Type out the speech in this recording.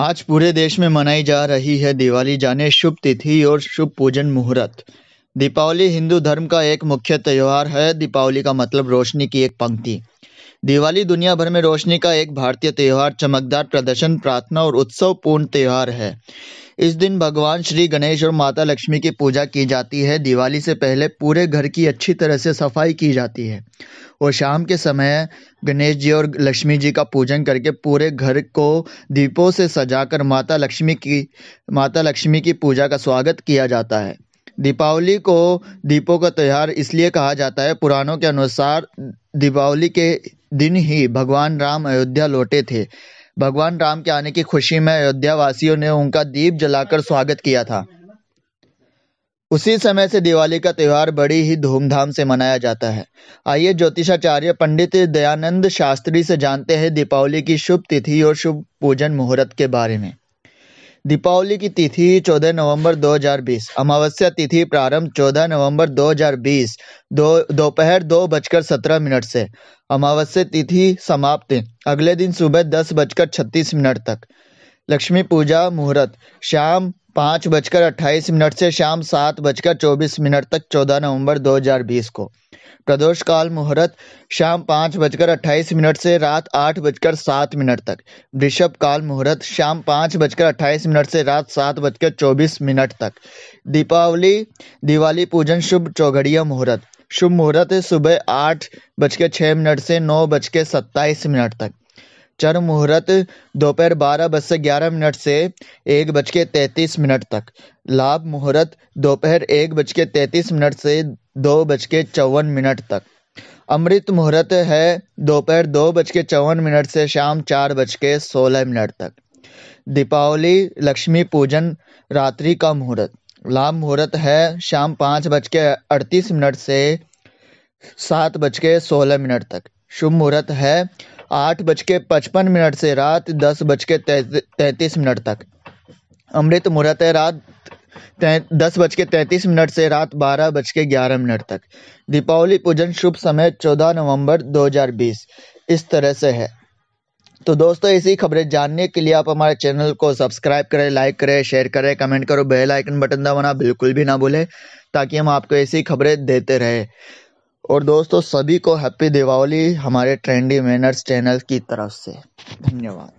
आज पूरे देश में मनाई जा रही है दिवाली जाने शुभ तिथि और शुभ पूजन मुहूर्त दीपावली हिंदू धर्म का एक मुख्य त्यौहार है दीपावली का मतलब रोशनी की एक पंक्ति दिवाली दुनिया भर में रोशनी का एक भारतीय त्यौहार चमकदार प्रदर्शन प्रार्थना और उत्सवपूर्ण त्यौहार है इस दिन भगवान श्री गणेश और माता लक्ष्मी की पूजा की जाती है दिवाली से पहले पूरे घर की अच्छी तरह से सफाई की जाती है और शाम के समय गणेश जी और लक्ष्मी जी का पूजन करके पूरे घर को दीपों से सजाकर माता लक्ष्मी की माता लक्ष्मी की पूजा का स्वागत किया जाता है दीपावली को दीपों का त्यौहार इसलिए कहा जाता है पुराणों के अनुसार दीपावली के दिन ही भगवान राम अयोध्या लौटे थे भगवान राम के आने की खुशी में अयोध्या वासियों ने उनका दीप जलाकर स्वागत किया था उसी समय से दिवाली का त्यौहार बड़ी ही धूमधाम से मनाया जाता है आइए ज्योतिषाचार्य पंडित दयानंद शास्त्री से जानते हैं दीपावली की शुभ तिथि और शुभ पूजन मुहूर्त के बारे में दीपावली की तिथि 14 नवंबर 2020 अमावस्या तिथि प्रारंभ 14 नवंबर 2020 दो दोपहर दो बजकर सत्रह मिनट से अमावस्या तिथि समाप्त अगले दिन सुबह दस बजकर छत्तीस मिनट तक लक्ष्मी पूजा मुहूर्त शाम पाँच बजकर अट्ठाईस मिनट से शाम सात बजकर चौबीस मिनट तक चौदह नवंबर दो हज़ार बीस को प्रदोष काल मुहूर्त शाम पाँच बजकर अट्ठाईस मिनट से रात आठ बजकर सात मिनट तक वृषभ काल मुहूर्त शाम पाँच बजकर अट्ठाईस मिनट से रात सात बजकर चौबीस मिनट तक दीपावली दिवाली पूजन शुभ चौघड़िया मुहूर्त शुभ मुहूर्त सुबह आठ बजकर छः मिनट से नौ बज के सत्ताईस मिनट तक चरम मुहूर्त दोपहर बारह बज से ग्यारह मिनट से एक बज के तैंतीस मिनट तक लाभ मुहूर्त दोपहर एक बज के तैंतीस मिनट से दो बज के चौवन मिनट तक अमृत मुहूर्त है दोपहर दो बज के चौवन मिनट से शाम चार बज के सोलह मिनट तक दीपावली लक्ष्मी पूजन रात्रि का मुहूर्त लाभ मुहूर्त है शाम पाँच बज के अड़तीस मिनट से सात बज के सोलह मिनट तक शुभ मुहूर्त है आठ बज के पचपन मिनट से रात दस बज के तैंतीस मिनट तक अमृत मुहूर्त है रात दस बज के तैंतीस मिनट से रात बारह बज के ग्यारह मिनट तक दीपावली पूजन शुभ समय चौदह नवंबर 2020 इस तरह से है तो दोस्तों इसी खबरें जानने के लिए आप हमारे चैनल को सब्सक्राइब करें लाइक करें शेयर करें कमेंट करो बेल आइकन बटन दबाना बिल्कुल भी ना भूलें ताकि हम आपको ऐसी खबरें देते रहें और दोस्तों सभी को हैप्पी दिवाली हमारे ट्रेंडी मैनर्स चैनल की तरफ से धन्यवाद